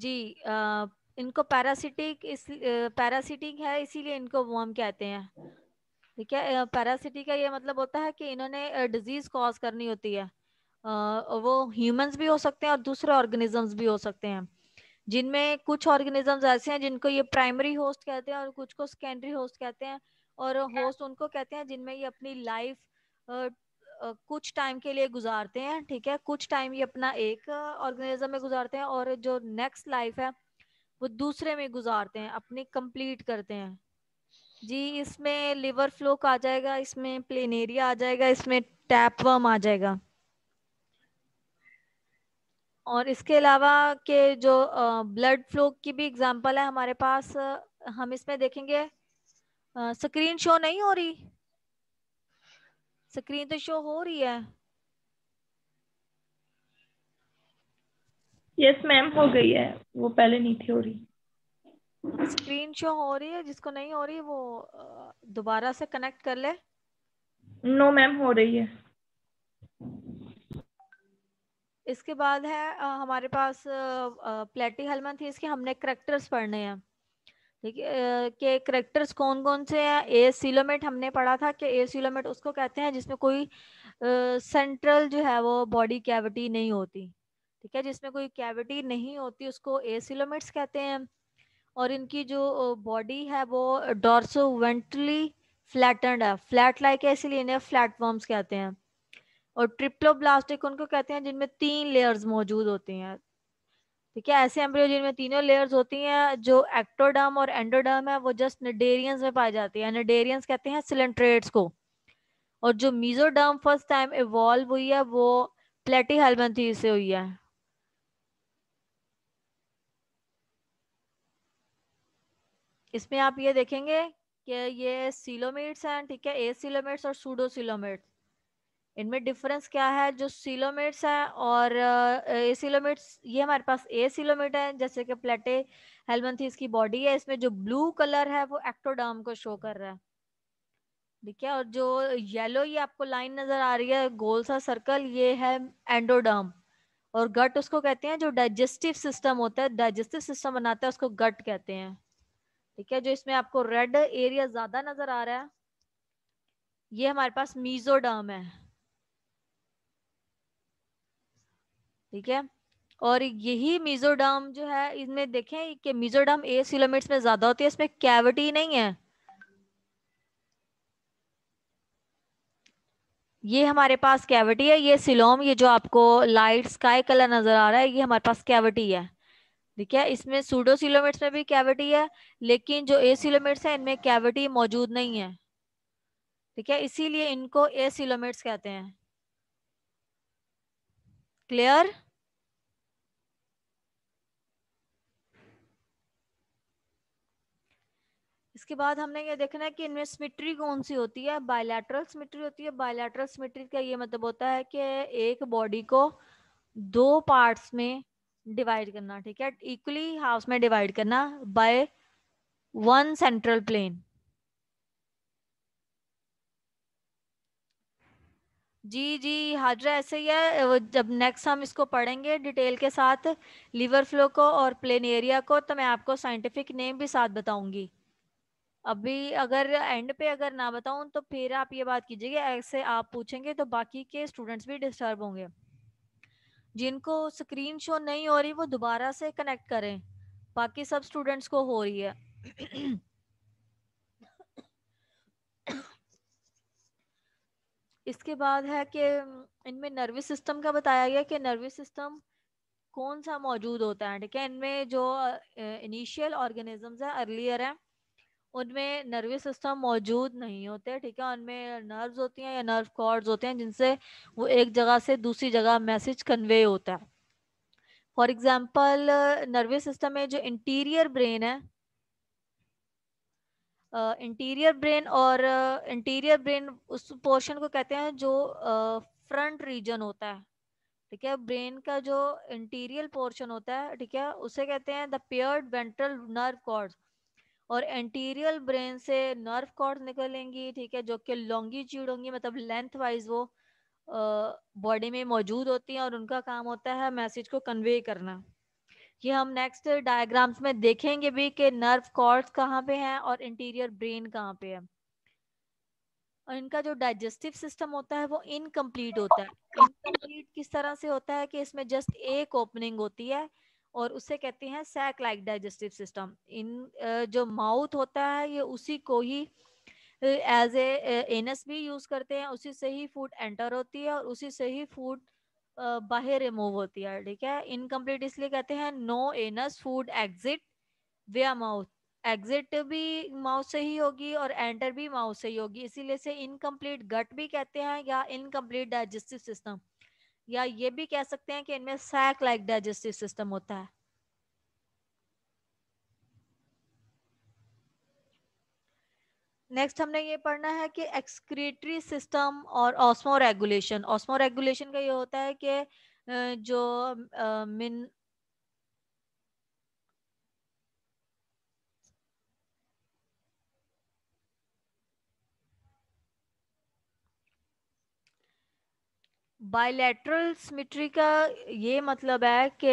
जी आ, इनको पैरासिटिक इस पैरासिटिक है इसीलिए इनको वर्म कहते हैं ठीक है पैरासिटिक का ये मतलब होता है कि इन्होंने डिजीज कॉज करनी होती है आ, वो ह्यूमंस भी हो सकते हैं और दूसरे ऑर्गेनिजम्स भी हो सकते हैं जिनमें कुछ ऑर्गेनिजम्स ऐसे हैं जिनको ये प्राइमरी होस्ट कहते हैं और कुछ को सेकेंडरी होस्ट कहते हैं और होस्ट उनको कहते हैं जिनमें ये अपनी लाइफ कुछ टाइम के लिए गुजारते हैं ठीक है कुछ टाइम ये अपना एक ऑर्गेनिज्म में गुजारते हैं और जो नेक्स्ट लाइफ है वो दूसरे में गुजारते हैं अपनी कंप्लीट करते हैं जी इसमें लिवर फ्लोक आ जाएगा इसमें प्लेनेरिया आ जाएगा इसमें टैपवर्म आ जाएगा और इसके अलावा के जो ब्लड फ्लो की भी एग्जांपल है हमारे पास हम इसमें देखेंगे स्क्रीन शो नहीं हो रही स्क्रीन तो शो हो रही है यस yes, मैम हो गई है वो पहले नहीं थी हो रही स्क्रीन शो हो रही है जिसको नहीं हो रही वो दोबारा से कनेक्ट कर ले नो no, मैम हो रही है इसके बाद है हमारे पास प्लेटी हलमन थी इसके हमने करेक्टर्स पढ़ने हैं ठीक है के करेक्टर्स कौन कौन से हैं ए सिलोमेट हमने पढ़ा था कि ए सिलोमेट उसको कहते हैं जिसमें कोई सेंट्रल जो है वो बॉडी कैविटी नहीं होती ठीक है जिसमें कोई कैविटी नहीं होती उसको ए सिलोमेट्स कहते हैं और इनकी जो बॉडी है वो डॉर्सो वेंट्रली फ्लैटेंड है फ्लैट लाइक है इसीलिए इन्हें फ्लैटफॉर्म्स कहते हैं और ट्रिप्लो उनको कहते हैं जिनमें तीन लेयर्स मौजूद होती हैं ठीक है ऐसे एम्ब्रियो जिनमें तीनों लेयर्स होती हैं जो एक्टोडर्म और एंडोडर्म है वो जस्ट नडेरियंस में पाई जाती है नडेरियंस कहते हैं सिलेंट्रेट्स को और जो मीजोडर्म फर्स्ट टाइम इवॉल्व हुई है वो प्लेटी हेलमेंथी से हुई है इसमें आप ये देखेंगे कि ये सिलोमेट्स हैं ठीक है ए सिलोमेट्स और सूडो सिलोमेट्स इनमें डिफरेंस क्या है जो सिलोमेट्स है और ए एसिलोमेट्स ये हमारे पास ए सिलोमेट है जैसे कि प्लेटे हेलमथीस की बॉडी है इसमें जो ब्लू कलर है वो एक्टोडर्म को शो कर रहा है ठीक है और जो येलो ये आपको लाइन नजर आ रही है गोल सा सर्कल ये है एंडोडर्म और गट उसको कहते हैं जो डाइजेस्टिव सिस्टम होता है डाइजेस्टिव सिस्टम बनाता है उसको गट कहते हैं ठीक है जो इसमें आपको रेड एरिया ज्यादा नजर आ रहा है ये हमारे पास मीजोडर्म है ठीक है और यही मिजोडम जो है इसमें देखें कि मिजोडम ए सिलोमिट्स में ज्यादा होती है इसमें कैविटी नहीं है ये हमारे पास कैविटी है ये सिलोम ये जो आपको लाइट स्काई कलर नजर आ रहा है ये हमारे पास कैविटी है ठीक है इसमें सूडो सिलोमिट्स में भी कैविटी है लेकिन जो ए सिलोमिट्स है इनमें कैविटी मौजूद नहीं है ठीक है इसीलिए इनको ए सिलोमिट्स कहते हैं क्लियर इसके बाद हमने ये देखना है कि इनमें सिमिट्री कौन सी होती है बायलैटरल सिमिट्री होती है बायलैटरल सिमिट्री का ये मतलब होता है कि एक बॉडी को दो पार्ट्स में डिवाइड करना ठीक है इक्वली हाफ में डिवाइड करना बाय वन सेंट्रल प्लेन जी जी हाजरा ऐसे ही है वो जब नेक्स्ट हम इसको पढ़ेंगे डिटेल के साथ लीवर फ्लो को और प्लेन एरिया को तो मैं आपको साइंटिफिक नेम भी साथ बताऊंगी अभी अगर एंड पे अगर ना बताऊं तो फिर आप ये बात कीजिएगा ऐसे आप पूछेंगे तो बाकी के स्टूडेंट्स भी डिस्टर्ब होंगे जिनको स्क्रीन शो नहीं हो रही वो दोबारा से कनेक्ट करें बाकी सब स्टूडेंट्स को हो रही है इसके बाद है कि इनमें नर्वस सिस्टम का बताया गया कि नर्वस सिस्टम कौन सा मौजूद होता है ठीक है इनमें जो इनिशियल ऑर्गेनिजम्स है अर्लियर हैं उनमें नर्वस सिस्टम मौजूद नहीं होते ठीक है उनमें नर्व्स होती हैं या नर्व कॉर्ड्स होते हैं जिनसे वो एक जगह से दूसरी जगह मैसेज कन्वे होता है फॉर एग्जाम्पल नर्वस सिस्टम में जो इंटीरियर ब्रेन है इंटीरियर ब्रेन और इंटीरियर ब्रेन उस पोर्शन को कहते हैं जो फ्रंट रीजन होता है ठीक है ब्रेन का जो इंटीरियर पोर्शन होता है ठीक है उसे कहते हैं the paired ventral nerve cord और एंटीरियर ब्रेन से नर्व कॉर्ड निकलेंगी ठीक है जो कि लॉन्गिट्यूड होंगी मतलब लेंथ वाइज वो बॉडी में मौजूद होती हैं और उनका काम होता है मैसेज को कन्वे करना ये हम नेक्स्ट डायग्राम्स में देखेंगे भी कि नर्व कॉर्ड्स कहाँ पे हैं और इंटीरियर ब्रेन कहाँ पे है और इनका जो डाइजेस्टिव सिस्टम होता है वो इनकम्प्लीट होता है इनकम्प्लीट किस तरह से होता है कि इसमें जस्ट एक ओपनिंग होती है और उसे कहते हैं सैक लाइक डाइजेस्टिव सिस्टम इन जो माउथ होता है ये उसी को ही एज एनस भी यूज करते हैं उसी से ही फूड एंटर होती है और उसी से ही फूड बाहर रिमूव होती है ठीक है इनकम्प्लीट इसलिए कहते हैं no anus food exit way mouth exit भी माउथ से ही होगी और एंटर भी माउथ से ही होगी इसीलिए से इनकम्प्लीट गट भी कहते हैं या इनकम्प्लीट डाइजेस्टिव सिस्टम या ये भी कह सकते हैं कि इनमें सैक लाइक डाइजेस्टिव सिस्टम होता है नेक्स्ट हमने ये पढ़ना है कि एक्सक्रीटरी सिस्टम और ऑस्मो रेगुलेशन ऑस्मो रेगुलेशन का ये होता है कि जो मिन बायलैटरल सिमिट्री का ये मतलब है कि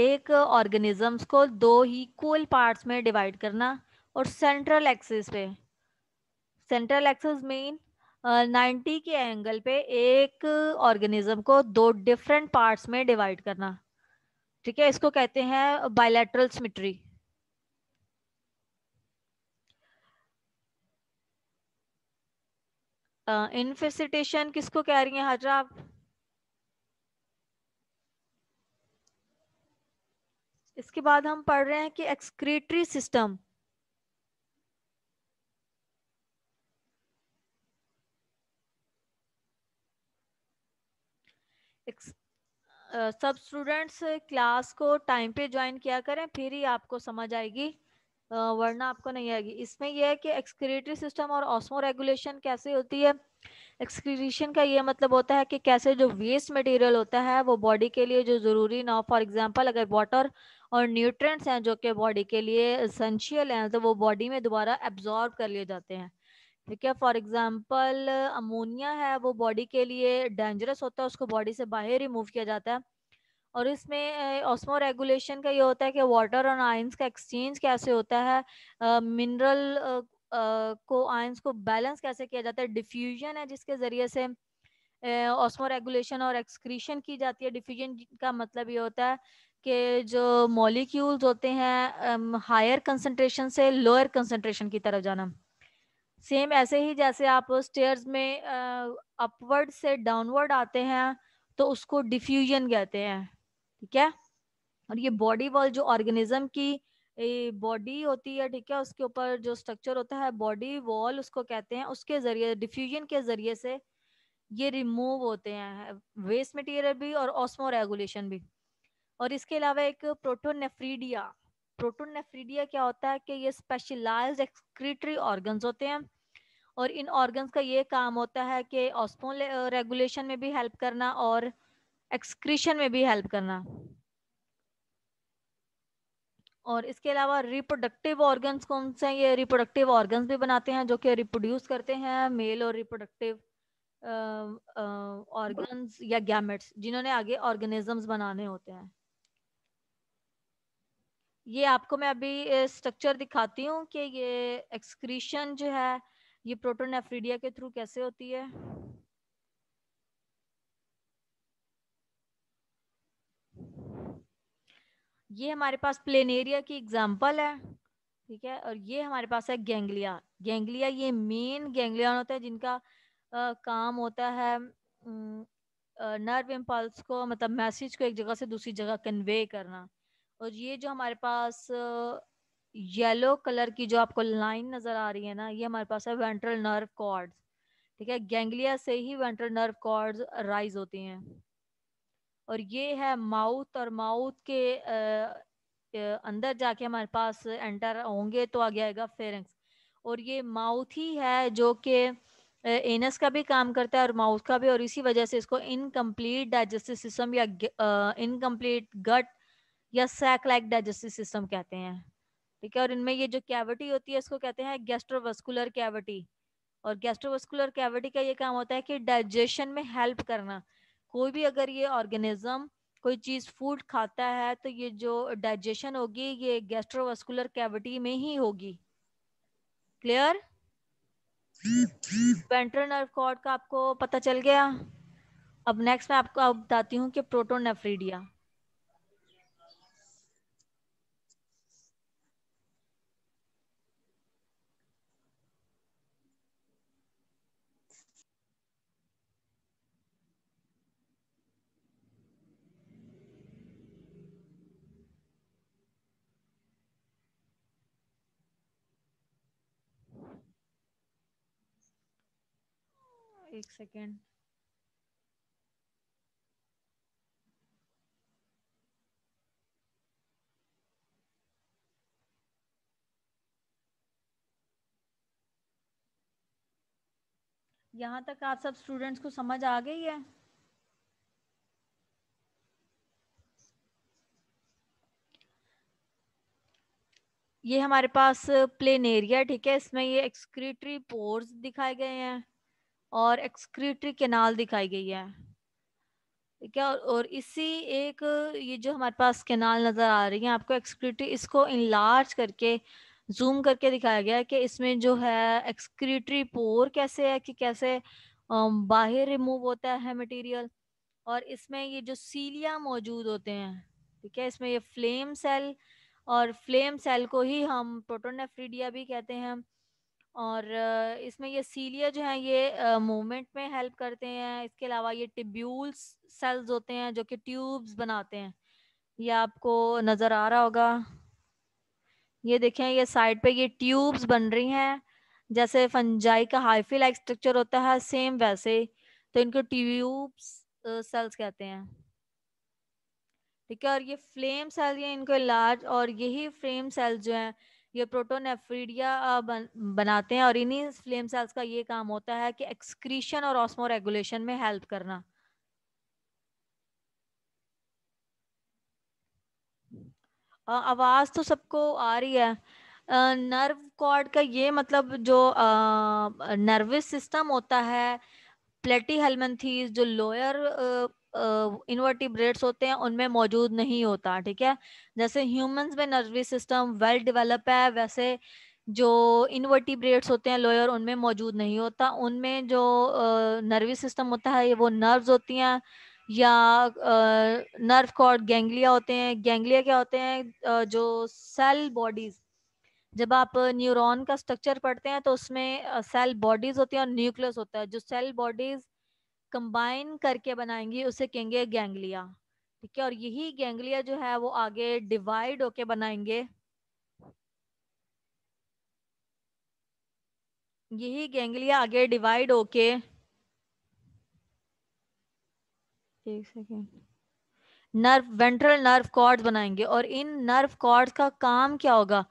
एक ऑर्गेनिजम्स को दो ही कोल पार्ट्स में डिवाइड करना और सेंट्रल एक्सिस पे सेंट्रल एक्सिस मीन नाइन्टी के एंगल पे एक ऑर्गेनिज्म को दो डिफरेंट पार्ट्स में डिवाइड करना ठीक है इसको कहते हैं बायलैटरल सिमेट्री इनफेसिटेशन uh, किसको कह रही हैं हाजरा आप इसके बाद हम पढ़ रहे हैं कि एक्सक्रीटरी सिस्टम सब स्टूडेंट्स क्लास को टाइम पे ज्वाइन किया करें फिर ही आपको समझ आएगी वरना आपको नहीं आएगी इसमें यह है कि एक्सक्रीटरी सिस्टम और ऑस्मो रेगुलेशन कैसे होती है एक्सक्रीशन का ये मतलब होता है कि कैसे जो वेस्ट मटेरियल होता है वो बॉडी के लिए जो ज़रूरी ना हो फॉर एग्जांपल अगर वाटर और न्यूट्रिएंट्स हैं जो कि बॉडी के लिए एसेंशियल हैं तो वो बॉडी में दोबारा एब्जॉर्ब कर लिए जाते हैं ठीक है फॉर एग्जाम्पल अमोनिया है वो बॉडी के लिए डेंजरस होता है उसको बॉडी से बाहर रिमूव किया जाता है और इसमें ऑस्मो रेगुलेशन का ये होता है कि वाटर और आयंस का एक्सचेंज कैसे होता है मिनरल uh, uh, को आयंस को बैलेंस कैसे किया जाता है डिफ्यूजन है जिसके ज़रिए से ऑस्मो रेगुलेशन और एक्सक्रीशन की जाती है डिफ्यूजन का मतलब ये होता है कि जो मॉलिक्यूल्स होते हैं हायर कंसनट्रेशन से लोअर कंसनट्रेशन की तरफ जाना सेम ऐसे ही जैसे आप स्टेयर्स में अपवर्ड से डाउनवर्ड आते हैं तो उसको डिफ्यूजन कहते हैं ठीक है और ये बॉडी वॉल जो ऑर्गेनिज्म की बॉडी होती है ठीक है उसके ऊपर जो स्ट्रक्चर होता है बॉडी वॉल उसको कहते हैं उसके जरिए डिफ्यूजन के जरिए से ये रिमूव होते हैं वेस्ट मटेरियल भी और ऑस्मो रेगुलेशन भी और इसके अलावा एक प्रोटोनेफ्रीडिया प्रोटोनेफ्रीडिया क्या होता है कि ये स्पेशलाइज एक्सक्रीटरी ऑर्गन होते हैं और इन ऑर्गन का ये काम होता है कि ऑस्मो रेगुलेशन में भी हेल्प करना और एक्सक्रीशन में भी हेल्प करना और इसके अलावा रिप्रोडक्टिव ऑर्गन्स कौन से हैं ये रिप्रोडक्टिव ऑर्गन्स भी बनाते हैं जो कि रिप्रोड्यूस करते हैं मेल और रिप्रोडक्टिव ऑर्गन्स या गैमेट्स जिन्होंने आगे ऑर्गेनिजम्स बनाने होते हैं ये आपको मैं अभी स्ट्रक्चर दिखाती हूँ कि ये एक्सक्रीशन जो है ये प्रोटोन एफ्रीडिया के थ्रू कैसे होती है ये हमारे पास प्लेन एरिया की एग्जांपल है ठीक है और ये हमारे पास है गैंग्लिया गैंग्लिया ये मेन गैंग्लियन होता है जिनका आ, काम होता है नर्व इम्पल्स को मतलब मैसेज को एक जगह से दूसरी जगह कन्वे करना और ये जो हमारे पास येलो कलर की जो आपको लाइन नजर आ रही है ना ये हमारे पास है वेंट्रल नर्व कॉर्ड ठीक है गैंग्लिया से ही वेंट्रल नर्व कॉर्ड राइज होती हैं और ये है माउथ और माउथ के अंदर जाके हमारे पास एंटर होंगे तो आ आएगा फेरेंस और ये माउथ ही है जो कि एनस का भी काम करता है और माउथ का भी और इसी वजह से इसको इनकम्प्लीट डाइजेस्टिव सिस्टम या इनकम्प्लीट गट या सैक लाइक डाइजेस्टिव सिस्टम कहते हैं ठीक है और इनमें ये जो कैविटी होती है इसको कहते हैं गैस्ट्रोवस्कुलर कैविटी और गैस्ट्रोवस्कुलर कैविटी का ये काम होता है कि डाइजेशन में हेल्प करना कोई भी अगर ये ऑर्गेनिज्म कोई चीज़ फूड खाता है तो ये जो डाइजेशन होगी ये गैस्ट्रोवस्कुलर कैविटी में ही होगी क्लियर वेंट्रल नर्व कॉर्ड का आपको पता चल गया अब नेक्स्ट मैं आपको बताती हूँ कि प्रोटोनेफ्रीडिया एक सेकेंड यहाँ तक आप सब स्टूडेंट्स को समझ आ गई है ये हमारे पास प्लेन एरिया ठीक है इसमें ये एक्सक्रीटरी पोर्स दिखाए गए हैं और एक्सक्रीटरी केनाल दिखाई गई है ठीक है और इसी एक ये जो हमारे पास केनाल नज़र आ रही है आपको एक्सक्रीटरी इसको इनलार्ज करके जूम करके दिखाया गया है कि इसमें जो है एक्सक्रीटरी पोर कैसे है कि कैसे बाहर रिमूव होता है मटेरियल और इसमें ये जो सीलिया मौजूद होते हैं ठीक है इसमें ये फ्लेम सेल और फ्लेम सेल को ही हम प्रोटोनेफ्रीडिया भी कहते हैं और इसमें ये सीलिया जो है ये मूवमेंट में हेल्प करते हैं इसके अलावा ये टिब्यूल्स सेल्स होते हैं जो कि ट्यूब्स बनाते हैं ये आपको नज़र आ रहा होगा ये देखें ये साइड पे ये ट्यूब्स बन रही हैं जैसे फंजाई का हाइफी लाइक स्ट्रक्चर होता है सेम वैसे तो इनको ट्यूब्स सेल्स कहते हैं ठीक है और ये फ्लेम सेल ये इनको लार्ज और यही फ्लेम सेल्स जो हैं ये प्रोटोनेफ्रीडिया बन, बनाते हैं और इन्हीं फ्लेम सेल्स का ये काम होता है कि एक्सक्रीशन और ऑस्मो रेगुलेशन में हेल्प करना आवाज तो सबको आ रही है नर्व कॉर्ड का ये मतलब जो नर्वस सिस्टम होता है प्लेटी हेलमेंथीज जो लोअर इनवर्टिब्रेट्स होते हैं उनमें मौजूद नहीं होता ठीक है जैसे ह्यूमंस में नर्वस सिस्टम वेल डिवेलप है वैसे जो इनवर्टिब्रेट्स होते हैं लोयर उनमें मौजूद नहीं होता उनमें जो नर्वस सिस्टम होता है वो नर्व्स होती हैं या नर्व कॉर्ड गेंगलिया होते हैं गेंगलिया क्या होते हैं जो सेल बॉडीज जब आप न्यूरॉन का स्ट्रक्चर पढ़ते हैं तो उसमें सेल बॉडीज होती हैं और न्यूक्लियस होता है जो सेल बॉडीज कंबाइन करके बनाएंगी उसे कहेंगे गैंगलिया ठीक है और यही गैंगलिया जो है वो आगे डिवाइड होके बनाएंगे यही गैंगलिया आगे डिवाइड होके एक second nerve ventral nerve cord बनाएंगे और इन नर्व कॉर्ड का काम क्या होगा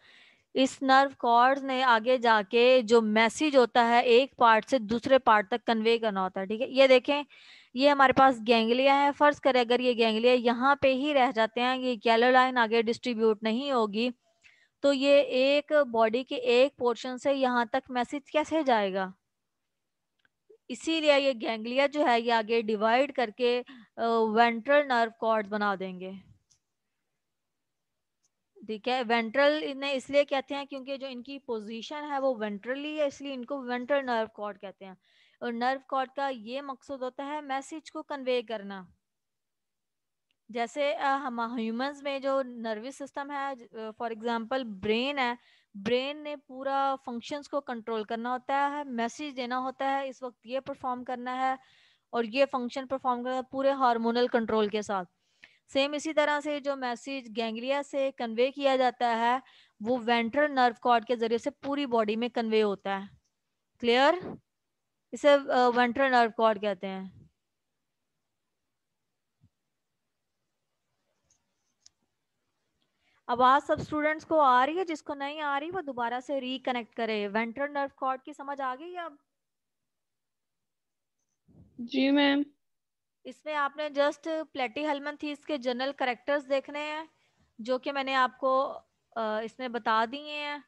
इस नर्व कॉर्ड ने आगे जाके जो मैसेज होता है एक पार्ट से दूसरे पार्ट तक कन्वे करना होता है ठीक है ये देखें ये हमारे पास गैंगलिया है फर्ज करें अगर ये गैंगलिया यहाँ पे ही रह जाते हैं ये कैलो लाइन आगे डिस्ट्रीब्यूट नहीं होगी तो ये एक बॉडी के एक पोर्शन से यहाँ तक मैसेज कैसे जाएगा इसीलिए ये गैंगलिया जो है ये आगे डिवाइड करके वेंट्रल नर्व कॉर्ड बना देंगे ठीक है वेंट्रल इन्हें इसलिए कहते हैं क्योंकि जो इनकी पोजीशन है वो वेंट्रली है इसलिए इनको वेंट्रल नर्व कॉर्ड कहते हैं और नर्व कॉर्ड का ये मकसद होता है मैसेज को कन्वे करना जैसे हम ह्यूमंस में जो नर्वस सिस्टम है फॉर एग्जांपल ब्रेन है ब्रेन ने पूरा फंक्शंस को कंट्रोल करना होता है मैसेज देना होता है इस वक्त ये परफॉर्म करना है और ये फंक्शन परफॉर्म करना पूरे हार्मोनल कंट्रोल के साथ सेम इसी तरह से जो मैसेज गैंग्लिया से कन्वे किया जाता है वो वेंट्रल नर्व कॉर्ड के जरिए से पूरी बॉडी में कन्वे होता है क्लियर इसे वेंट्रल नर्व कॉर्ड कहते हैं आवाज सब स्टूडेंट्स को आ रही है जिसको नहीं आ रही वो दोबारा से रिकनेक्ट करे वेंट्रल नर्व कॉर्ड की समझ आ गई अब जी मैम इसमें आपने जस्ट प्लेटी हेलमन थीस के जनरल करेक्टर्स देखने हैं जो कि मैंने आपको इसमें बता दिए हैं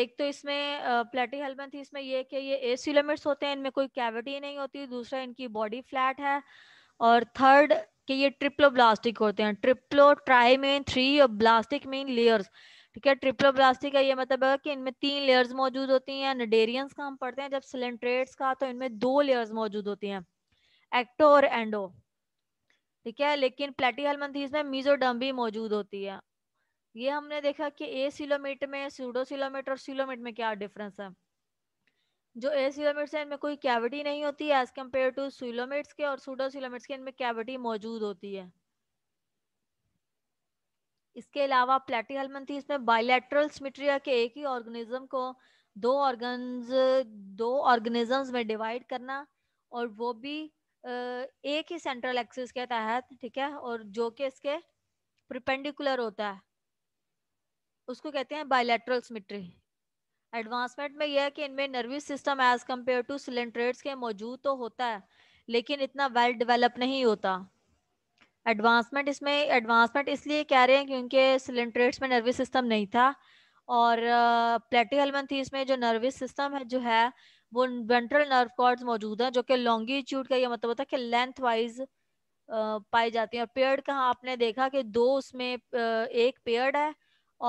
एक तो इसमें प्लेटी हेलमन थीस में ये कि ये ए सीलोमिट्स होते हैं इनमें कोई कैविटी नहीं होती दूसरा इनकी बॉडी फ्लैट है और थर्ड कि ये ट्रिप्लो ब्लास्टिक होते हैं ट्रिप्लो ट्राई मेन थ्री और ब्लास्टिक मेन लेयर्स ठीक है ट्रिप्लो ब्लास्टिक का ये मतलब है कि इनमें तीन लेयर्स मौजूद होती हैं नडेरियंस का हम पढ़ते हैं जब सिलेंट्रेट्स का तो इनमें दो लेयर्स मौजूद होती हैं एक्टो और एंडो ठीक है लेकिन प्लेटिहल मंथीज में मीजोडम भी मौजूद होती है ये हमने देखा कि ए सिलोमीट में सूडोसिलोमीट और सिलोमीट में क्या डिफरेंस है जो ए सिलोमीट्स हैं इनमें कोई कैविटी नहीं होती है एज कम्पेयर टू सिलोमीट्स के और सिलोमीट्स के इनमें कैविटी मौजूद होती है इसके अलावा प्लेटिहलमंथीज में बायलैटरल सिमिट्रिया के एक ही ऑर्गेनिज्म को दो ऑर्गन्स दो ऑर्गेनिजम्स में डिवाइड करना और वो भी एक ही सेंट्रल एक्सिस के तहत ठीक है और जो कि इसके प्रिपेंडिकुलर होता है उसको कहते हैं बायोलेट्रल सिमिट्री एडवांसमेंट में यह है कि इनमें nervous system as compared to coelenterates के मौजूद तो होता है लेकिन इतना वेल डिवेलप नहीं होता एडवांसमेंट इसमें एडवांसमेंट इसलिए कह रहे हैं क्योंकि सिलेंट्रेट्स में नर्वस सिस्टम नहीं था और प्लेटिकल uh, में जो नर्वस सिस्टम है जो है वो वेंट्रल नर्व कॉर्ड्स मौजूद हैं जो कि लॉन्गिट्यूड का ये मतलब होता है कि लेंथ वाइज पाई जाती है और पेयर्ड कहा आपने देखा कि दो उसमें एक पेयर्ड है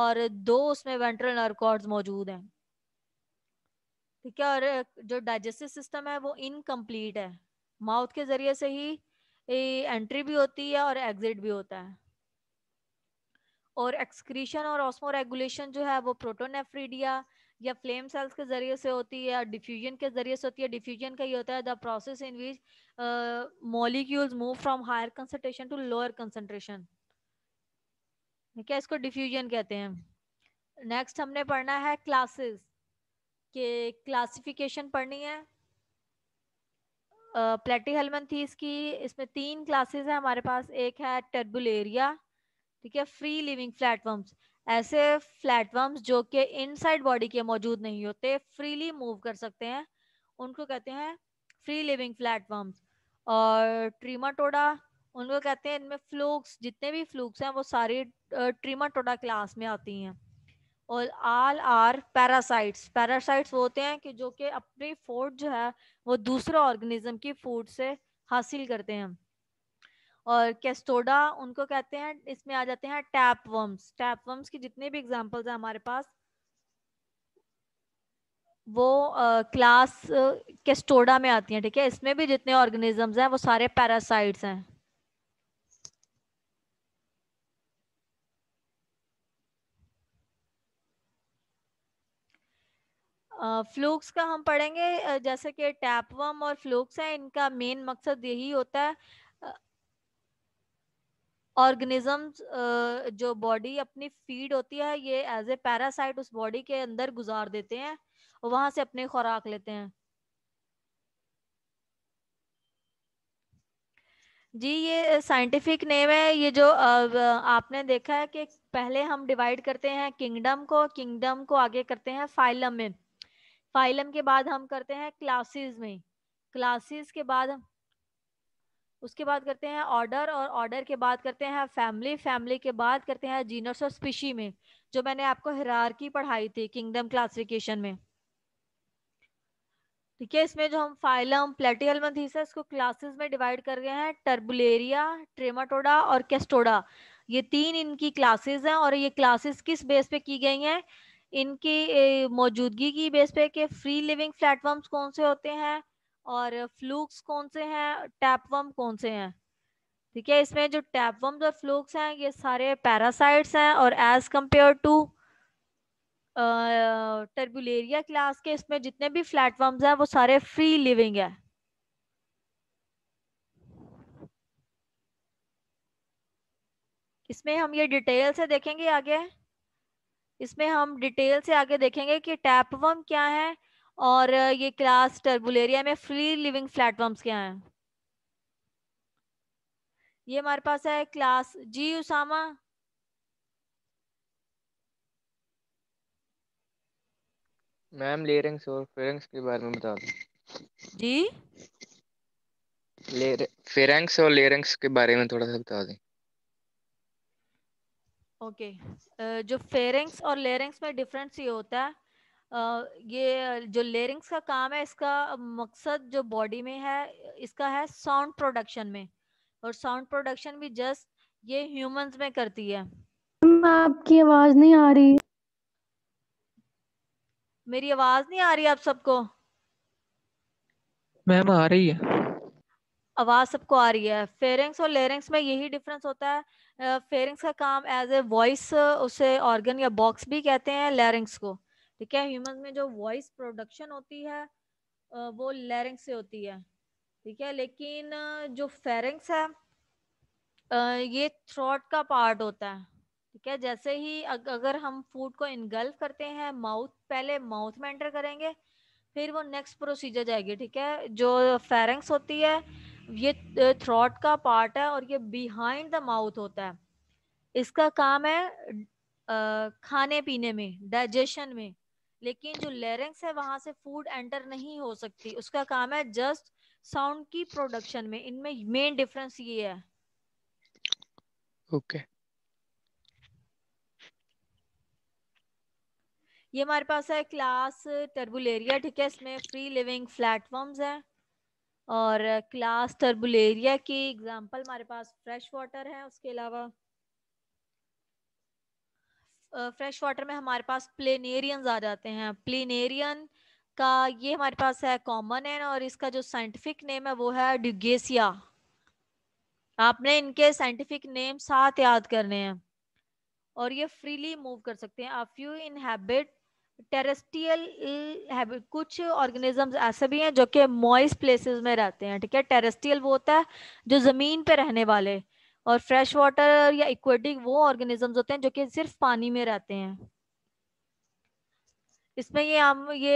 और दो उसमें वेंट्रल नर्व कॉर्ड्स मौजूद हैं ठीक है और जो डाइजेस्टिव सिस्टम है वो इनकम्प्लीट है माउथ के जरिए से ही एंट्री भी होती है और एग्जिट भी होता है और एक्सक्रीशन और ऑस्मोरेगुलेशन जो है वो प्रोटोनेफ्रीडिया या फ्लेम सेल्स के जरिए से होती है या डिफ्यूजन के जरिए से होती है डिफ्यूजन का ये होता है the process in which molecules move from higher concentration to lower ठीक है इसको डिफ्यूजन कहते हैं नेक्स्ट हमने पढ़ना है क्लासेस के क्लासिफिकेशन पढ़नी है प्लेटी हेलमन थी इसकी इसमें तीन क्लासेस हैं हमारे पास एक है टर्बुलेरिया ठीक है फ्री लिविंग प्लेटफॉर्म्स ऐसे फ्लैटवर्म्स जो कि इनसाइड बॉडी के मौजूद नहीं होते फ्रीली मूव कर सकते हैं उनको कहते हैं फ्री लिविंग फ्लैटवर्म्स और ट्रीमाटोडा उनको कहते हैं इनमें फ्लूक्स जितने भी फ्लूक्स हैं वो सारी ट्रीमाटोडा क्लास में आती हैं और आल आर पैरासाइट्स पैरासाइट्स वो होते हैं कि जो कि अपनी फूड जो है वो दूसरे ऑर्गेनिज्म की फूड से हासिल करते हैं और कैस्टोडा उनको कहते हैं इसमें आ जाते हैं टैप वर्म्स टैप वर्म्स की जितने भी एग्जाम्पल्स हैं हमारे पास वो क्लास कैस्टोडा में आती हैं ठीक है इसमें भी जितने ऑर्गेनिजम्स हैं वो सारे पैरासाइट्स हैं फ्लूक्स का हम पढ़ेंगे जैसे कि टैपवम और फ्लूक्स हैं इनका मेन मकसद यही होता है ऑर्गेनिजम्स जो बॉडी अपनी फीड होती है ये एज ए पैरासाइट उस बॉडी के अंदर गुजार देते हैं वहां से अपनी खुराक लेते हैं जी ये साइंटिफिक नेम है ये जो आपने देखा है कि पहले हम डिवाइड करते हैं किंगडम को किंगडम को आगे करते हैं फाइलम में फाइलम के बाद हम करते हैं क्लासेस में क्लासेस के बाद हम उसके बाद करते हैं ऑर्डर और ऑर्डर के बाद करते हैं फैमिली फैमिली के बाद करते हैं जीनस और स्पीशी में जो मैंने आपको हिरारकी पढ़ाई थी किंगडम क्लासिफिकेशन में ठीक है इसमें जो हम फाइलम प्लेटियल मंथीसा इसको क्लासेस में डिवाइड कर गए हैं टर्बुलेरिया ट्रेमाटोडा और कैस्टोडा ये तीन इनकी क्लासेस हैं और ये क्लासेस किस बेस पे की गई हैं इनकी मौजूदगी की बेस पे के फ्री लिविंग प्लेटफॉर्म्स कौन से होते हैं और फ्लूक्स कौन से हैं टैपवम कौन से हैं ठीक है इसमें जो टैपवम्स और फ्लूक्स हैं ये सारे पैरासाइट्स हैं और as compare to turbellaria class के इसमें जितने भी फ्लैटवम्स हैं वो सारे फ्री लिविंग है इसमें हम ये डिटेल से देखेंगे आगे इसमें हम डिटेल से आगे देखेंगे कि टैपवर्म क्या है और ये क्लास टर्बुलेरिया में फ्री लिविंग प्लेटफॉर्म्स क्या हैं ये हमारे पास है क्लास जी उसामा मैम लेयरिंग्स और फेरिंग्स के बारे में बता दो जी लेयर फेरिंग्स और लेरिंग्स के बारे में थोड़ा सा बता दें ओके okay. uh, जो फेरिंग्स और लेरिंग्स में डिफरेंस ये होता है ये जो लेरिंग्स का काम है इसका मकसद जो बॉडी में है इसका है साउंड प्रोडक्शन में और साउंड प्रोडक्शन भी जस्ट ये ह्यूमंस में करती है आपकी आवाज नहीं आ रही मेरी आवाज नहीं आ रही आप सबको मैम आ रही है आवाज सबको आ रही है फेरिंग्स और लेरिंग्स में यही डिफरेंस होता है फेरिंग्स का काम एज ए वॉइस उसे ऑर्गन या बॉक्स भी कहते हैं लेरिंग्स को ठीक है ह्यूमन में जो वॉइस प्रोडक्शन होती है वो लैरिंग से होती है ठीक है लेकिन जो फेरिंग्स है ये थ्रॉट का पार्ट होता है ठीक है जैसे ही अगर हम फूड को इनगल्फ करते हैं माउथ पहले माउथ में एंटर करेंगे फिर वो नेक्स्ट प्रोसीजर जाएगी ठीक है जो फेरेंग्स होती है ये थ्रॉट का पार्ट है और ये बिहाइंड द माउथ होता है इसका काम है खाने पीने में डाइजेशन में लेकिन जो लेरेंस है वहां से फूड एंटर नहीं हो सकती उसका काम है जस्ट साउंड की प्रोडक्शन में इनमें मेन डिफरेंस ये है ओके okay. ये हमारे पास है क्लास टर्बुलेरिया ठीक है इसमें फ्री लिविंग प्लेटफॉर्म्स है और क्लास टर्बुलेरिया की एग्जांपल हमारे पास फ्रेश वाटर है उसके अलावा फ्रेश वाटर में हमारे पास प्लेनेरियन आ जाते हैं प्लेनेरियन का ये हमारे पास है कॉमन एन और इसका जो साइंटिफिक नेम है वो है ड्यूगेसिया आपने इनके साइंटिफिक नेम सात याद करने हैं और ये फ्रीली मूव कर सकते हैं आप फ्यू इनहेबिट टेरेस्टियल कुछ ऑर्गेनिजम्स ऐसे भी हैं जो कि मॉइस प्लेसेस में रहते हैं ठीक है टेरेस्टियल वो होता है जो ज़मीन पे रहने वाले और फ्रेश वाटर या इक्वेटिक वो ऑर्गेनिजम्स होते हैं जो कि सिर्फ पानी में रहते हैं इसमें ये हम ये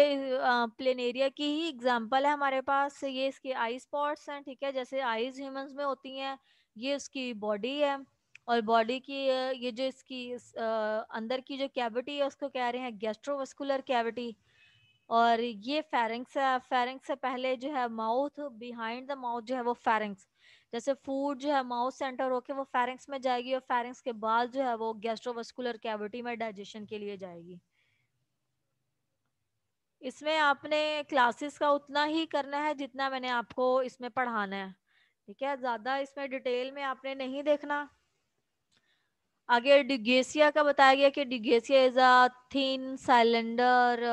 प्लेन एरिया की ही एग्जांपल है हमारे पास ये इसके आई स्पॉट्स हैं ठीक है जैसे आईज ह्यूमंस में होती हैं ये उसकी बॉडी है और बॉडी की ये जो इसकी अंदर की जो कैविटी है उसको कह रहे हैं गैस्ट्रोवस्कुलर कैविटी और ये फेरेंक्स है फेरेंक्स से पहले जो है माउथ बिहाइंड द माउथ जो है वो फेरेंक्स जैसे फूड जो है माउथ सेंटर होके वो फेरिंग्स में जाएगी और फेरिंग्स के बाद जो है वो गैस्ट्रोवस्कुलर कैविटी में डाइजेशन के लिए जाएगी इसमें आपने क्लासेस का उतना ही करना है जितना मैंने आपको इसमें पढ़ाना है ठीक है ज़्यादा इसमें डिटेल में आपने नहीं देखना आगे डिगेसिया का बताया गया कि Dugesia is a thin cylinder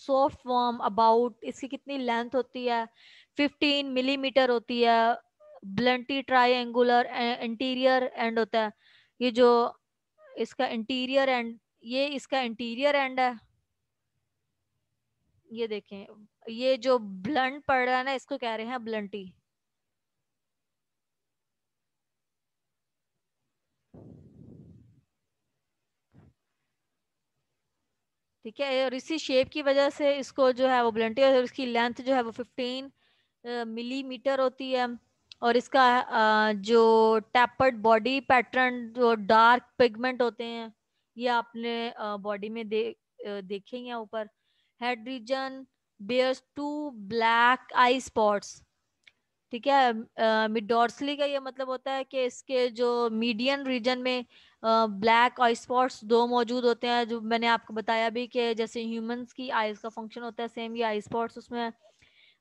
soft worm about इसकी कितनी लेंथ होती है 15 मिलीमीटर mm होती है ब्लंटी एंगुलर इंटीरियर एंड होता है ये जो इसका इंटीरियर एंड ये इसका इंटीरियर एंड है ये देखें ये जो ब्लंट पड़ रहा है ना इसको कह रहे हैं ब्लंटी ठीक है और इसी शेप की वजह से इसको जो है वो ब्लंटी और इसकी लेंथ जो है वो फिफ्टीन मिलीमीटर होती है और इसका जो टैपर्ड बॉडी पैटर्न जो डार्क पिगमेंट होते हैं ये आपने बॉडी में दे देखे हैं ऊपर head region bears two black eye spots ठीक है मिडोर्सली का ये मतलब होता है कि इसके जो मीडियन रीजन में ब्लैक आई स्पॉट्स दो मौजूद होते हैं जो मैंने आपको बताया भी कि जैसे ह्यूमंस की आईज का फंक्शन होता है सेम ये आई स्पॉट्स उसमें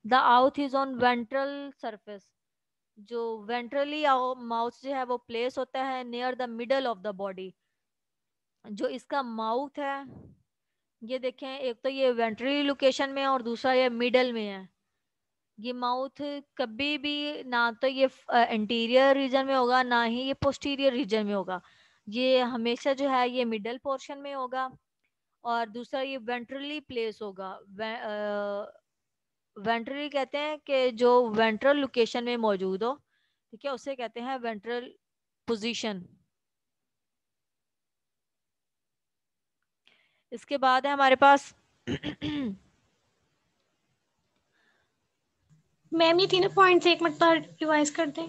the mouth is on ventral surface जो वेंट्रली माउथ जो है वो प्लेस होता है near the middle of the body जो इसका माउथ है ये देखें एक तो ये वेंट्रली लोकेशन में है और दूसरा ये मिडल में है ये माउथ कभी भी ना तो ये इंटीरियर रीजन में होगा ना ही ये पोस्टीरियर रीजन में होगा ये हमेशा जो है ये मिडल पोर्शन में होगा और दूसरा ये वेंट्रली प्लेस होगा वेंट्रली कहते हैं कि जो वेंट्रल लोकेशन में मौजूद हो ठीक है उसे कहते हैं वेंट्रल पोजीशन इसके बाद है हमारे पास मैम ये तीनों पॉइंट्स एक मिनट पर रिवाइज कर दें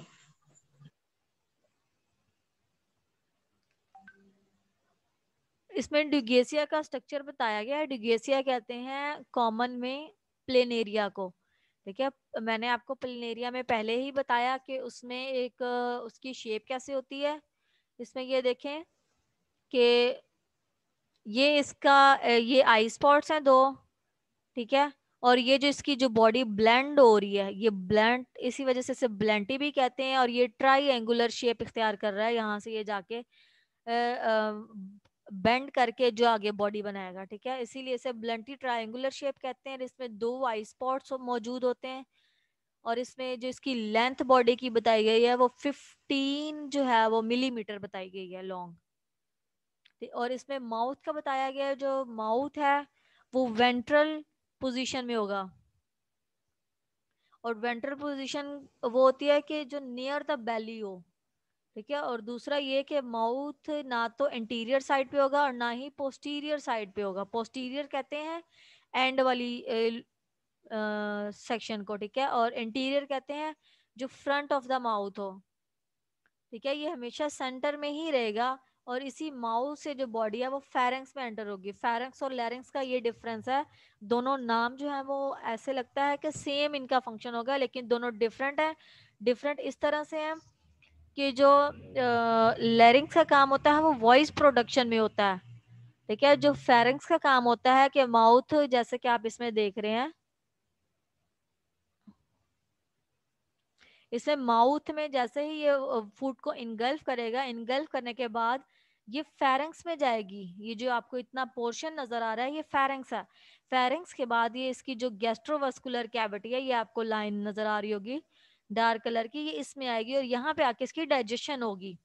इसमें डिगेसिया का स्ट्रक्चर बताया गया है डिगेसिया कहते हैं कॉमन में प्लेन एरिया को ठीक है मैंने आपको प्लेन एरिया में पहले ही बताया कि उसमें एक उसकी शेप कैसे होती है इसमें ये देखें कि ये इसका ये आई स्पॉट्स हैं दो ठीक है और ये जो इसकी जो बॉडी ब्लेंड हो रही है ये ब्लेंड इसी वजह से इसे ब्लेंटी भी कहते हैं और ये ट्राई एंगुलर शेप इख्तियार कर रहा है यहाँ से ये जाके बेंड करके जो आगे बॉडी बनाएगा ठीक है इसीलिए इसे ब्लंटी ट्रायंगुलर शेप कहते हैं इसमें दो आई स्पॉट्स मौजूद होते हैं और इसमें जो इसकी लेंथ बॉडी की बताई गई है वो 15 जो है वो मिलीमीटर बताई गई है लॉन्ग और इसमें माउथ का बताया गया है जो माउथ है वो वेंट्रल पोजीशन में होगा और वेंट्रल पोजीशन वो होती है कि जो नियर द बेली हो ठीक है और दूसरा ये कि माउथ ना तो इंटीरियर साइड पे होगा और ना ही पोस्टीरियर साइड पे होगा पोस्टीरियर कहते हैं एंड वाली सेक्शन को ठीक है और इंटीरियर कहते हैं जो फ्रंट ऑफ द माउथ हो ठीक है ये हमेशा सेंटर में ही रहेगा और इसी माउथ से जो बॉडी है वो फेरेंक्स में एंटर होगी फेरेंक्स और लेरेंक्स का ये डिफरेंस है दोनों नाम जो है वो ऐसे लगता है कि सेम इनका फंक्शन होगा लेकिन दोनों डिफरेंट है डिफरेंट इस तरह से है कि जो लेरिंग्स का काम होता है वो वॉइस प्रोडक्शन में होता है ठीक है जो फेरिंग्स का काम होता है कि माउथ जैसे कि आप इसमें देख रहे हैं इसमें माउथ में जैसे ही ये फूड को इनगल्फ करेगा इनगल्फ करने के बाद ये फेरेंक्स में जाएगी ये जो आपको इतना पोर्शन नजर आ रहा है ये फेरेंक्स है फेरेंक्स के बाद ये इसकी जो गैस्ट्रोवास्कुलर कैविटी है ये आपको लाइन नजर आ रही होगी डार्क कलर की ये इसमें आएगी और यहाँ पे आके इसकी डाइजेशन होगी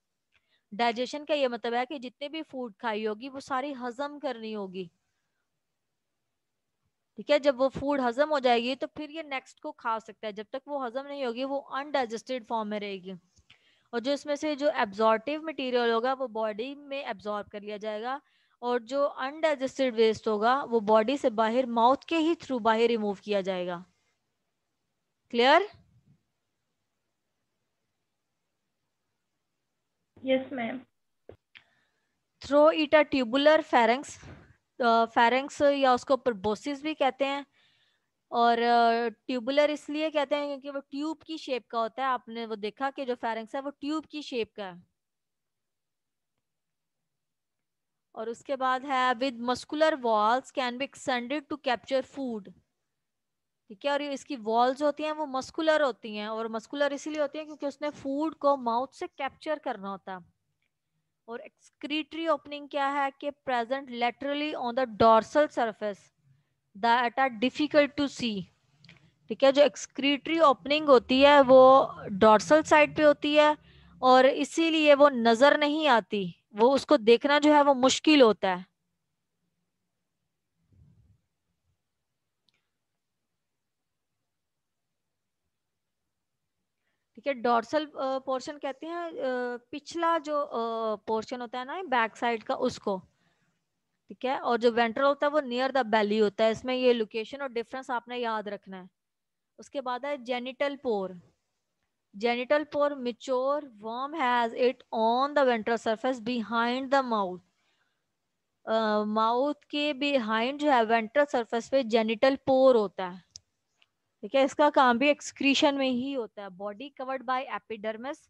डाइजेशन का ये मतलब है कि जितने भी फूड खाई होगी वो सारी हजम करनी होगी ठीक है जब वो फूड हजम हो जाएगी तो फिर ये नेक्स्ट को खा सकता है जब तक वो हजम नहीं होगी वो अनडाइजेस्टेड फॉर्म में रहेगी और जो इसमें से जो एब्जॉर्टिव मटेरियल होगा वो बॉडी में एब्जॉर्ब कर लिया जाएगा और जो अनडाइजेस्टेड वेस्ट होगा वो बॉडी से बाहर माउथ के ही थ्रू बाहर रिमूव किया जाएगा clear Yes, ma'am. Throw it a tubular pharynx. Pharynx uh, या उसको प्रबोसिस भी कहते हैं और ट्यूबुलर uh, इसलिए कहते हैं क्योंकि वो ट्यूब की शेप का होता है आपने वो देखा कि जो फेरेंक्स है वो ट्यूब की शेप का है और उसके बाद है with muscular walls can be extended to capture food ठीक है और ये इसकी वॉल जो होती हैं वो मस्कुलर होती हैं और मस्कुलर इसीलिए होती हैं क्योंकि उसने फूड को माउथ से कैप्चर करना होता है और एक्सक्रीटरी ओपनिंग क्या है कि present laterally on the dorsal surface that are difficult to see ठीक है जो एक्सक्रीटरी ओपनिंग होती है वो डॉर्सल साइड पे होती है और इसीलिए वो नजर नहीं आती वो उसको देखना जो है वो मुश्किल होता है ठीक है डॉर्सल पोर्शन कहते हैं पिछला जो पोर्शन होता है ना बैक साइड का उसको ठीक है और जो वेंट्रल होता है वो नियर द बेली होता है इसमें ये लोकेशन और डिफरेंस आपने याद रखना है उसके बाद है genital pore genital pore mature worm has it on the ventral surface behind the mouth mouth के बिहाइंड जो है वेंट्रल सरफेस पे जेनिटल पोर होता है ठीक है इसका काम भी एक्सक्रीशन में ही होता है बॉडी कवर्ड बाय एपिडर्मस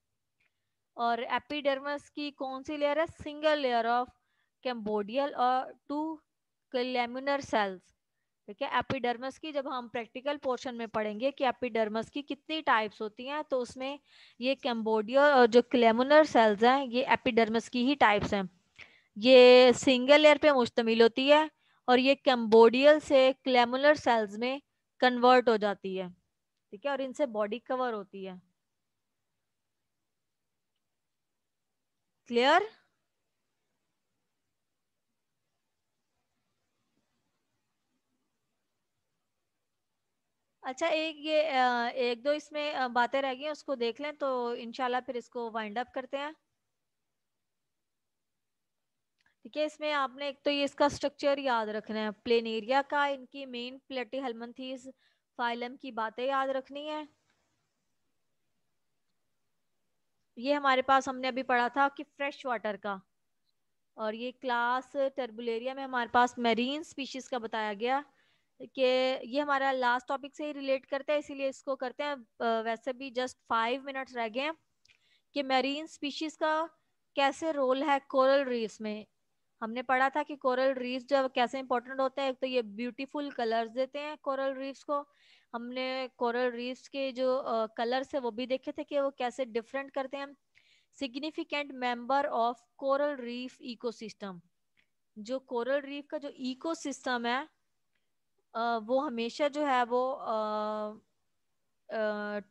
और एपिडर्मस की कौन सी लेयर है सिंगल लेयर ऑफ कैम्बोडियल और टू कलेमर सेल्स ठीक है एपिडर्मस की जब हम प्रैक्टिकल पोर्शन में पढ़ेंगे कि एपिडर्मस की कितनी टाइप्स होती हैं तो उसमें ये कैम्बोडियल और जो क्लेमुनर सेल्स हैं ये एपिडर्मस की ही टाइप्स हैं ये सिंगल लेयर पे मुश्तमिल होती है और ये कैम्बोडियल से क्लेमुलर सेल्स में कन्वर्ट हो जाती है ठीक है और इनसे बॉडी कवर होती है क्लियर अच्छा एक ये एक दो इसमें बातें रह गई उसको देख लें तो इनशाला फिर इसको वाइंड अप करते हैं ठीक है इसमें आपने एक तो ये इसका स्ट्रक्चर याद रखना है प्लेन एरिया का इनकी मेन प्लेटी हेलमथीज फाइलम की बातें याद रखनी है ये हमारे पास हमने अभी पढ़ा था कि फ्रेश वाटर का और ये क्लास टर्बुलेरिया में हमारे पास मेरीन स्पीशीज का बताया गया कि ये हमारा लास्ट टॉपिक से ही रिलेट करता है इसीलिए इसको करते हैं वैसे भी जस्ट फाइव मिनट्स रह गए हैं कि मेरीन स्पीशीज का कैसे रोल है कोरल रीफ्स में हमने पढ़ा था कि कोरल रीफ जब कैसे इंपॉर्टेंट होते हैं एक तो ये ब्यूटीफुल कलर्स देते हैं कोरल रीफ्स को हमने कोरल रीफ्स के जो कलर्स है वो भी देखे थे कि वो कैसे डिफरेंट करते हैं significant member of coral reef ecosystem जो कोरल रीफ का जो इकोसिस्टम है uh, वो हमेशा जो है वो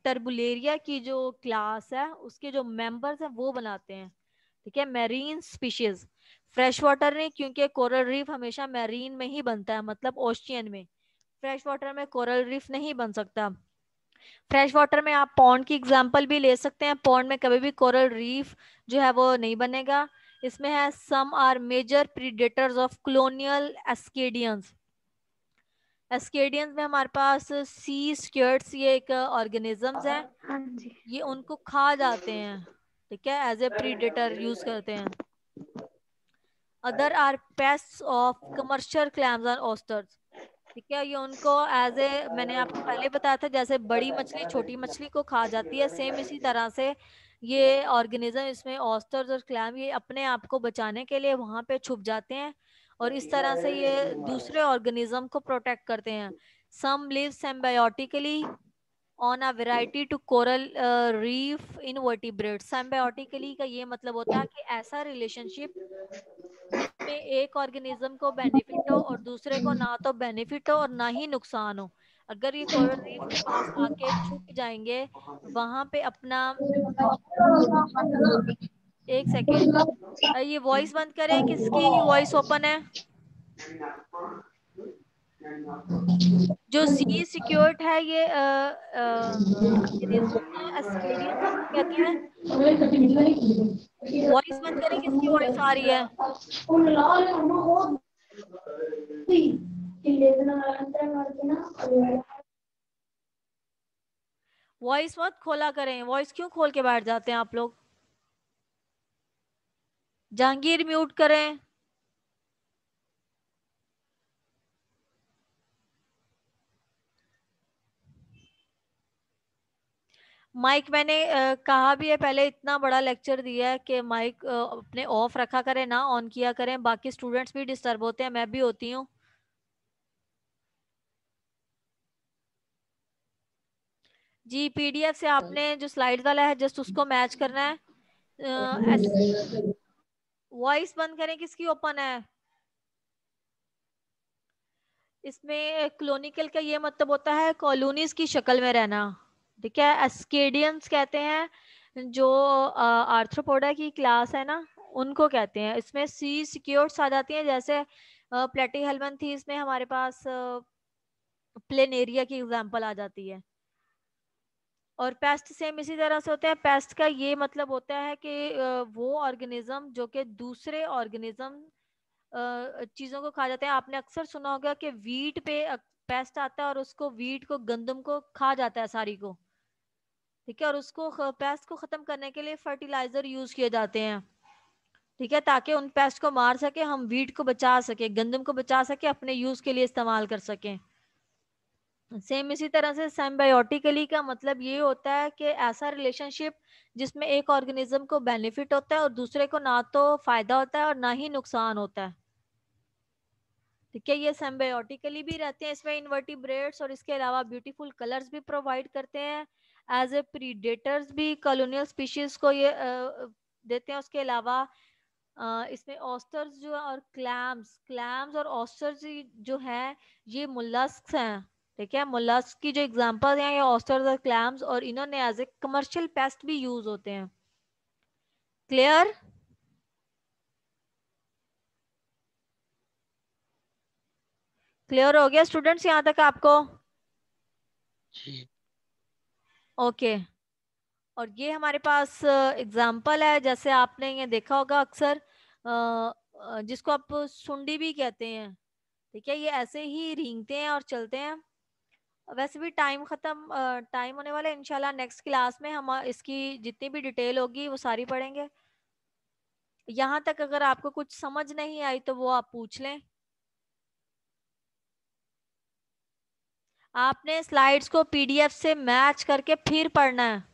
टर्बुलेरिया की जो क्लास है उसके जो मेंबर्स हैं वो बनाते हैं ठीक है मैरीन स्पीशीज फ्रेश वाटर नहीं क्योंकि कोरल रीफ हमेशा मैरीन में ही बनता है मतलब ओशियन में फ्रेश वाटर में कोरल रीफ नहीं बन सकता फ्रेश वाटर में आप पौंड की एग्जाम्पल भी ले सकते हैं पौंड में कभी भी कोरल रीफ जो है वो नहीं बनेगा इसमें है some are major predators of colonial ascidians ascidians में हमारे पास सी स्कर्ट्स ये एक ऑर्गेनिजम्स है हाँ ये उनको खा जाते हैं ठीक है एज ए प्रीडेटर यूज करते हैं other are pest of commercial clams और ऑस्टर्स ठीक है ये उनको एज ए मैंने आपको पहले बताया था जैसे बड़ी मछली छोटी मछली को खा जाती है सेम इसी तरह से ये ऑर्गेनिज्म इसमें ऑस्टर्स और क्लैम ये अपने आप को बचाने के लिए वहां पे छुप जाते हैं और इस तरह से ये दूसरे ऑर्गेनिज्म को प्रोटेक्ट करते हैं some live symbiotically on a variety to coral reef invertebrate symbiotically का ये मतलब होता है कि ऐसा रिलेशनशिप में एक ऑर्गेनिज्म को बेनिफिट हो और दूसरे को ना तो बेनिफिट हो और ना ही नुकसान हो अगर ये कोरल रीफ के पास आके छुप जाएंगे वहां पे अपना एक सेकेंड ये वॉइस बंद करें किसकी वॉइस ओपन है जो सी सिक्योर्ड है ये वॉइस बंद करें किसकी वॉइस आ रही है वॉइस मत खोला करें वॉइस क्यों खोल के बैठ जाते हैं आप लोग जहांगीर म्यूट करें माइक मैंने कहा भी है पहले इतना बड़ा लेक्चर दिया है कि माइक अपने ऑफ रखा करें ना ऑन किया करें बाकी स्टूडेंट्स भी डिस्टर्ब होते हैं मैं भी होती हूँ जी पीडीएफ से आपने जो स्लाइड वाला है जस्ट उसको मैच करना है वॉइस बंद करें किसकी ओपन है इसमें क्लोनिकल का ये मतलब होता है कॉलोनीज की शक्ल में रहना ठीक है एस्केडियंस कहते हैं जो आर्थ्रोपोडा की क्लास है ना उनको कहते हैं इसमें सी सिक्योर्स आ जाती हैं जैसे प्लेटी हेलमन थी इसमें हमारे पास प्लेनेरिया की एग्जाम्पल आ जाती है और पेस्ट सेम इसी तरह से होता है पेस्ट का ये मतलब होता है कि वो ऑर्गेनिज्म जो कि दूसरे ऑर्गेनिज्म चीज़ों को खा जाते हैं आपने अक्सर सुना होगा कि वीट पे पेस्ट आता है और उसको वीट को गंदम को खा जाता है सारी को ठीक है और उसको पेस्ट को ख़त्म करने के लिए फर्टिलाइज़र यूज़ किए जाते हैं ठीक है ताकि उन पेस्ट को मार सके हम वीट को बचा सके गंदम को बचा सके अपने यूज़ के लिए इस्तेमाल कर सके सेम इसी तरह से सेम्बायोटिकली का मतलब ये होता है कि ऐसा रिलेशनशिप जिसमें एक ऑर्गेनिज्म को बेनिफिट होता है और दूसरे को ना तो फ़ायदा होता है और ना ही नुकसान होता है ठीक है ये सेम्बायोटिकली भी रहते हैं इसमें इन्वर्टिब्रेट्स और इसके अलावा ब्यूटीफुल कलर्स भी प्रोवाइड करते हैं एज ए प्रीडेटर्स भी कॉलोनियल स्पीशीज को ये देते हैं उसके अलावा इसमें ऑस्टर्स जो है और क्लैम्स क्लैम्स और ऑस्टर्स जो है ये मुलस्क हैं ठीक है मुलस्क की जो एग्जांपल हैं ये ऑस्टर्स और क्लैम्स और इन्होंने एज ए कमर्शियल पेस्ट भी यूज होते हैं क्लियर क्लियर हो गया स्टूडेंट्स यहाँ तक आपको जी ओके okay. और ये हमारे पास एग्जाम्पल है जैसे आपने ये देखा होगा अक्सर जिसको आप सुंडी भी कहते हैं ठीक है ये ऐसे ही रींगते हैं और चलते हैं वैसे भी टाइम ख़त्म टाइम होने वाला है इनशाला नेक्स्ट क्लास में हम इसकी जितनी भी डिटेल होगी वो सारी पढ़ेंगे यहाँ तक अगर आपको कुछ समझ नहीं आई तो वो आप पूछ लें आपने स्लाइड्स को पीडीएफ से मैच करके फिर पढ़ना है